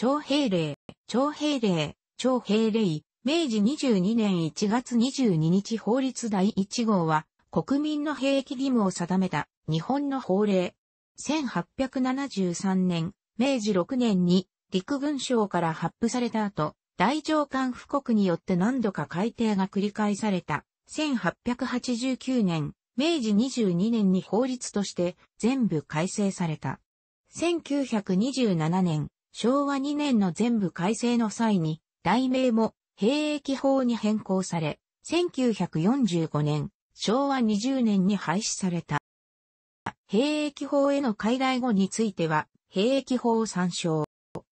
徴兵令、徴兵令、徴兵令、明治22年1月22日法律第1号は、国民の兵役義務を定めた日本の法令。1873年、明治6年に陸軍省から発布された後、大上官布告によって何度か改定が繰り返された。1889年、明治22年に法律として全部改正された。1927年、昭和2年の全部改正の際に、題名も兵役法に変更され、1945年、昭和20年に廃止された。兵役法への改来後については、兵役法を参照。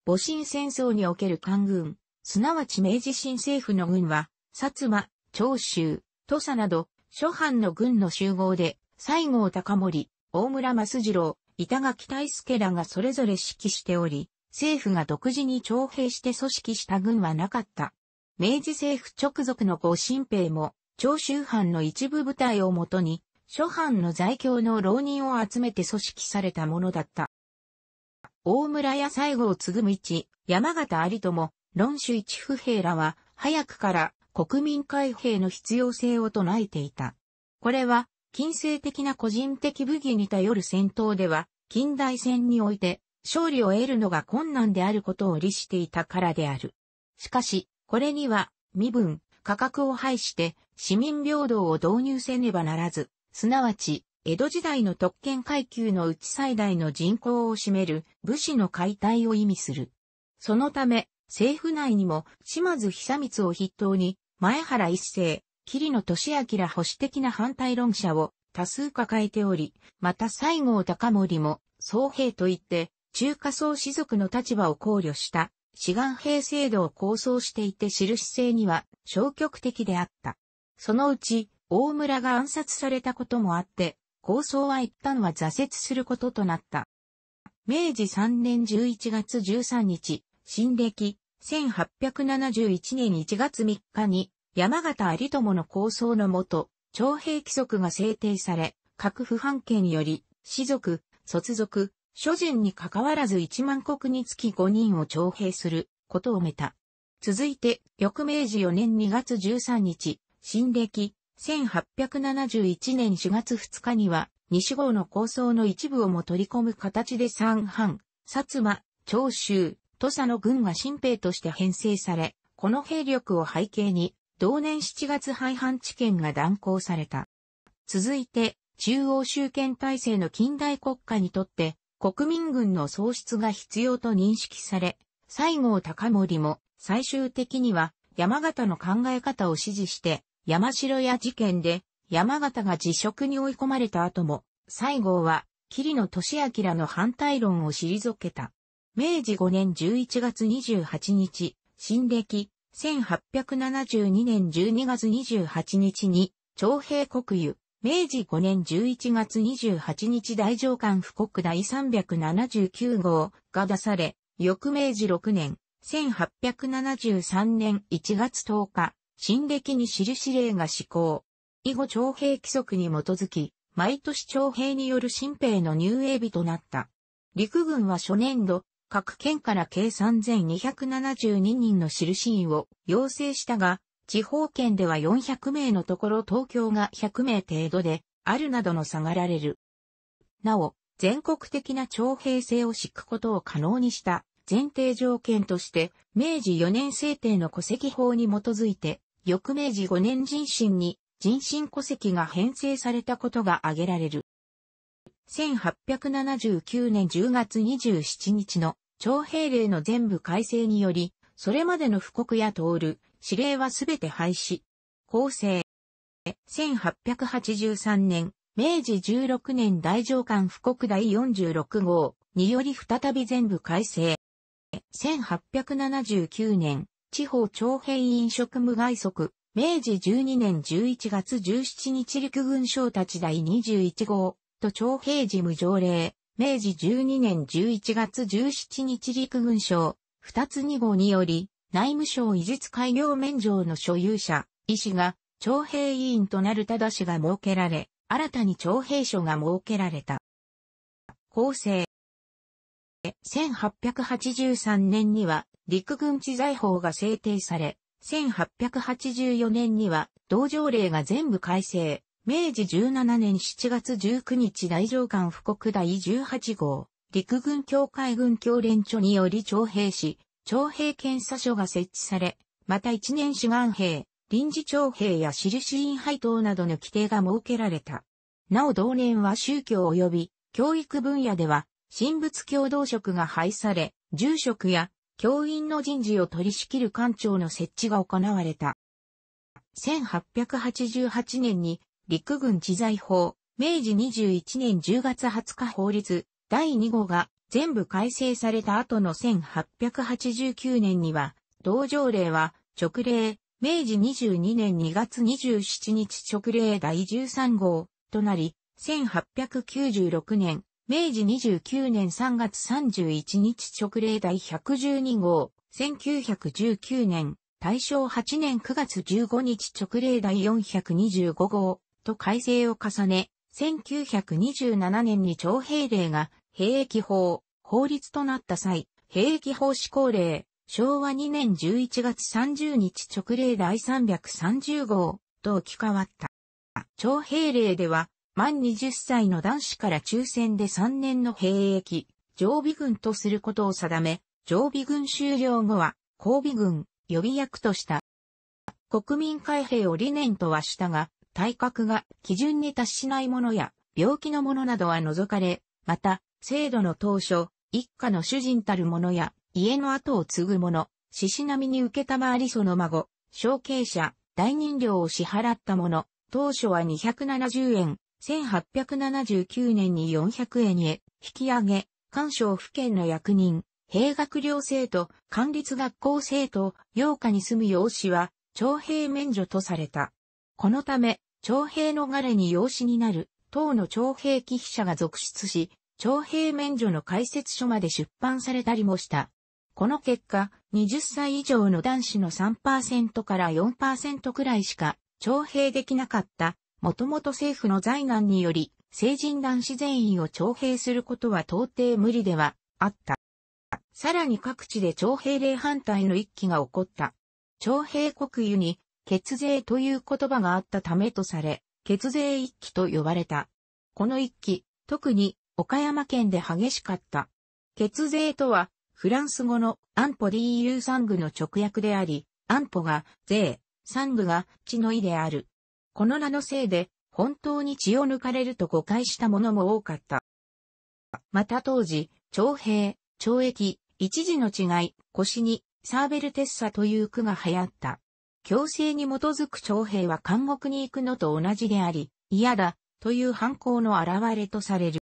戊辰戦争における官軍、すなわち明治新政府の軍は、薩摩、長州、土佐など、諸藩の軍の集合で、西郷隆盛、大村益次郎、板垣大助らがそれぞれ指揮しており、政府が独自に徴兵して組織した軍はなかった。明治政府直属の五新兵も、長州藩の一部部隊をもとに、諸藩の在京の浪人を集めて組織されたものだった。大村や西郷継ぐ道、山形有友、論主一不兵らは、早くから国民開兵の必要性を唱えていた。これは、近世的な個人的武器に頼る戦闘では、近代戦において、勝利を得るのが困難であることを利していたからである。しかし、これには、身分、価格を排して、市民平等を導入せねばならず、すなわち、江戸時代の特権階級のうち最大の人口を占める武士の解体を意味する。そのため、政府内にも島津久光を筆頭に、前原一世、桐野俊明保守的な反対論者を多数抱えており、また西郷隆盛も、総兵といって、中華宗士族の立場を考慮した、志願兵制度を構想していて知る姿勢には消極的であった。そのうち、大村が暗殺されたこともあって、構想は一旦は挫折することとなった。明治3年11月13日、新暦、1871年1月3日に、山形有友の構想のもと、徴兵規則が制定され、各府藩県より、士族、卒族、諸人に関わらず1万国につき5人を徴兵することをめた。続いて、翌明治4年2月13日、新暦、1871年4月2日には、西郷の構想の一部をも取り込む形で三藩、薩摩、長州、土佐の軍が新兵として編成され、この兵力を背景に、同年7月廃藩置県が断行された。続いて、中央集権体制の近代国家にとって、国民軍の喪失が必要と認識され、西郷隆盛も最終的には山形の考え方を支持して、山城や事件で山形が辞職に追い込まれた後も、西郷は桐野俊明らの反対論を退けた。明治5年11月28日、新暦1872年12月28日に徴兵国有明治5年11月28日大上官布告第379号が出され、翌明治6年、1873年1月10日、新暦に印令が施行。以後徴兵規則に基づき、毎年徴兵による新兵の入営日となった。陸軍は初年度、各県から計3272人の印員を要請したが、地方圏では400名のところ東京が100名程度で、あるなどの下がられる。なお、全国的な徴兵制を敷くことを可能にした前提条件として、明治4年制定の戸籍法に基づいて、翌明治5年人身に人身戸籍が編成されたことが挙げられる。1879年10月27日の徴兵令の全部改正により、それまでの布告や通る、指令はすべて廃止。構成。1883年、明治16年大上官布告第46号により再び全部改正。1879年、地方徴兵員職務外則、明治12年11月17日陸軍省立ち第21号と徴兵事務条例、明治12年11月17日陸軍省、2つ2号により、内務省医術改良免状の所有者、医師が、徴兵委員となるただしが設けられ、新たに徴兵所が設けられた。構成。1883年には陸軍知財法が制定され、1884年には同条例が全部改正。明治17年7月19日大上官布告第18号、陸軍協会軍協連署により徴兵し、徴兵検査所が設置され、また一年志願兵、臨時徴兵や印員配当などの規定が設けられた。なお同年は宗教及び教育分野では、神仏教同職が廃され、住職や教員の人事を取り仕切る官庁の設置が行われた。1888年に陸軍知財法、明治21年10月20日法律第2号が全部改正された後の1889年には、同条例は、直令、明治22年2月27日直令第13号となり、1896年、明治29年3月31日直令第112号、1919年、大正8年9月15日直令第425号と改正を重ね、1927年に徴兵令が兵役法、法律となった際、兵役法施行令、昭和2年11月30日直令第330号と置き換わった。徴兵令では、満20歳の男子から抽選で3年の兵役、常備軍とすることを定め、常備軍終了後は、後備軍、予備役とした。国民開兵を理念とはしたが、体格が基準に達しないものや病気のものなどは除かれ、また、制度の当初、一家の主人たる者や、家の後を継ぐ者、獅子並みに受けたまわりその孫、承継者、大人料を支払った者、当初は270円、1879年に400円へ引き上げ、官省府県の役人、兵学寮生と官立学校生と洋下に住む養子は、徴兵免除とされた。このため、徴兵の逃れに養子になる、党の徴兵寄避者が続出し、徴兵免除の解説書まで出版されたりもした。この結果、20歳以上の男子の3%から4%くらいしか徴兵できなかった、もともと政府の財難により、成人男子全員を徴兵することは到底無理ではあった。さらに各地で徴兵令反対の一揆が起こった。徴兵国有に、血税という言葉があったためとされ、血税一揆と呼ばれた。この一揆、特に岡山県で激しかった。血税とは、フランス語のアンポ・ー・ユー・サングの直訳であり、アンポが税、サングが血の意である。この名のせいで、本当に血を抜かれると誤解したものも多かった。また当時、徴兵、懲役、一時の違い、腰に、サーベルテッサという句が流行った。強制に基づく徴兵は監獄に行くのと同じであり、嫌だ、という犯行の現れとされる。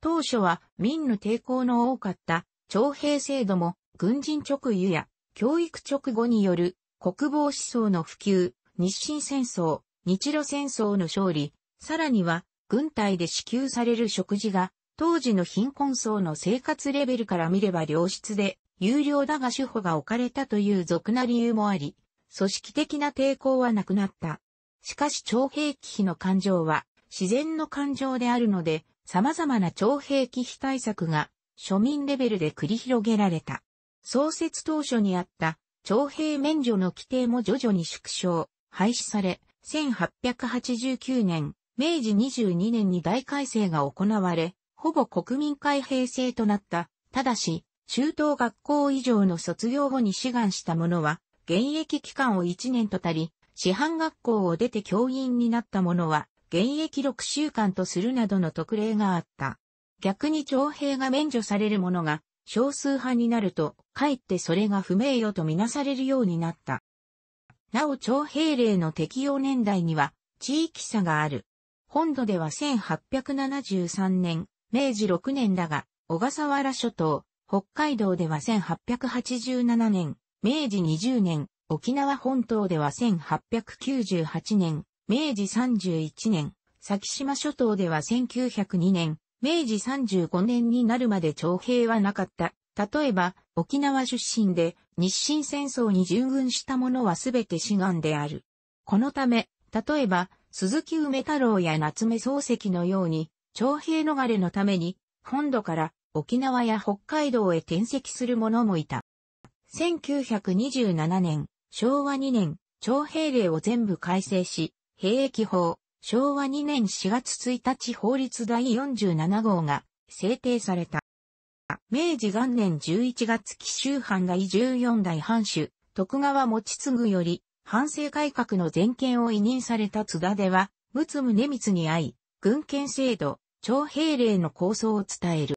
当初は民の抵抗の多かった徴兵制度も軍人直輸や教育直後による国防思想の普及、日清戦争、日露戦争の勝利、さらには軍隊で支給される食事が当時の貧困層の生活レベルから見れば良質で有料だが主保が置かれたという俗な理由もあり、組織的な抵抗はなくなった。しかし徴兵忌費の感情は自然の感情であるので、様々な徴兵忌避対策が庶民レベルで繰り広げられた。創設当初にあった徴兵免除の規定も徐々に縮小、廃止され、1889年、明治22年に大改正が行われ、ほぼ国民開閉制となった。ただし、中等学校以上の卒業後に志願した者は、現役期間を1年とたり、師範学校を出て教員になった者は、現役6週間とするなどの特例があった。逆に徴兵が免除されるものが少数派になると、かえってそれが不名誉とみなされるようになった。なお徴兵令の適用年代には地域差がある。本土では1873年、明治6年だが、小笠原諸島、北海道では1887年、明治20年、沖縄本島では1898年、明治31年、先島諸島では1902年、明治35年になるまで徴兵はなかった。例えば、沖縄出身で日清戦争に従軍した者はすべて志願である。このため、例えば、鈴木梅太郎や夏目漱石のように、徴兵逃れのために、本土から沖縄や北海道へ転籍する者もいた。1927年、昭和2年、徴兵令を全部改正し、兵役法、昭和2年4月1日法律第47号が制定された。明治元年11月紀州藩第14代藩主、徳川持次より、藩政改革の全権を委任された津田では、陸奥宗光に会い、軍権制度、徴兵令の構想を伝える。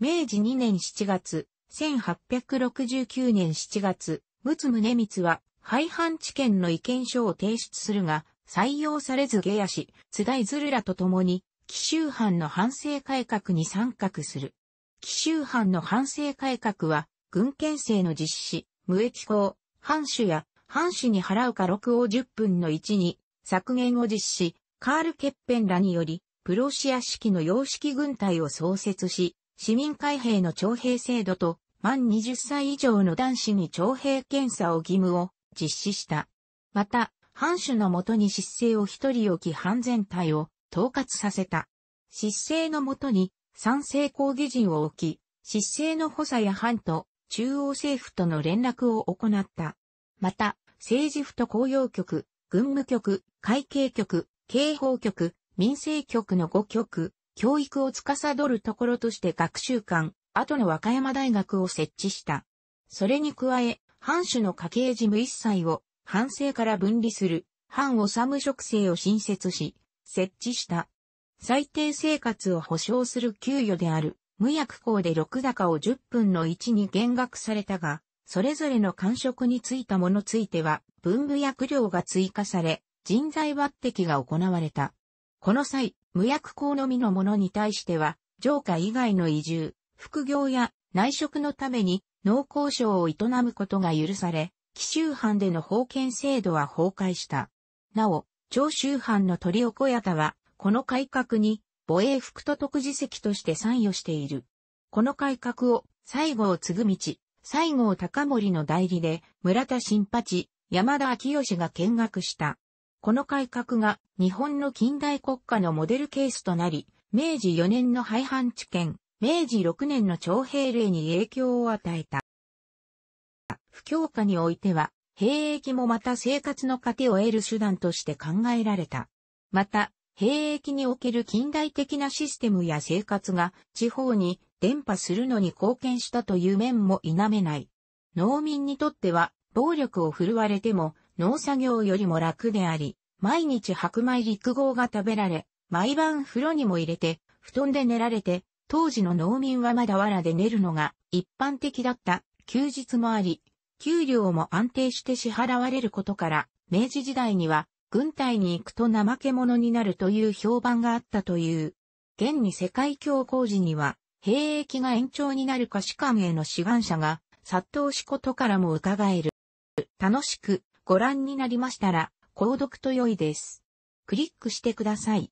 明治2年7月、1869年7月、陸奥宗光は廃藩置県の意見書を提出するが、採用されず下野氏、津田いずるらと共に、奇襲藩の反省改革に参画する。奇襲藩の反省改革は、軍憲制の実施、無益行、藩主や、藩主に払うか6を10分の1に、削減を実施、カール・ケッペンらにより、プロシア式の洋式軍隊を創設し、市民開兵の徴兵制度と、満20歳以上の男子に徴兵検査を義務を実施した。また、藩主のもとに失政を一人置き藩全体を統括させた。失政のもとに賛成抗議陣を置き、失政の補佐や藩と中央政府との連絡を行った。また、政治府と公用局、軍務局、会計局、警報局、民政局の5局、教育を司るところとして学習館、後の和歌山大学を設置した。それに加え、藩主の家計事務一切を、藩政から分離する、藩治む職制を新設し、設置した。最低生活を保障する給与である、無薬工で6高を10分の1に減額されたが、それぞれの官職についたものついては、文部薬料が追加され、人材抜擢が行われた。この際、無薬工のみのものに対しては、上下以外の移住、副業や内職のために農耕商を営むことが許され、紀州藩での封建制度は崩壊した。なお、長州藩の鳥岡屋田は、この改革に、母衛副都督次席として参与している。この改革を、西郷継ぐ道、西郷隆盛の代理で、村田新八、山田昭義が見学した。この改革が、日本の近代国家のモデルケースとなり、明治4年の廃藩置県、明治6年の徴兵令に影響を与えた。不況下においては、兵役もまた生活の糧を得る手段として考えられた。また、兵役における近代的なシステムや生活が地方に伝播するのに貢献したという面も否めない。農民にとっては、暴力を振るわれても農作業よりも楽であり、毎日白米陸号が食べられ、毎晩風呂にも入れて、布団で寝られて、当時の農民はまだ藁で寝るのが一般的だった休日もあり、給料も安定して支払われることから、明治時代には軍隊に行くと怠け者になるという評判があったという。現に世界恐慌時には、兵役が延長になるか士官への志願者が殺到しことからも伺える。楽しくご覧になりましたら、購読と良いです。クリックしてください。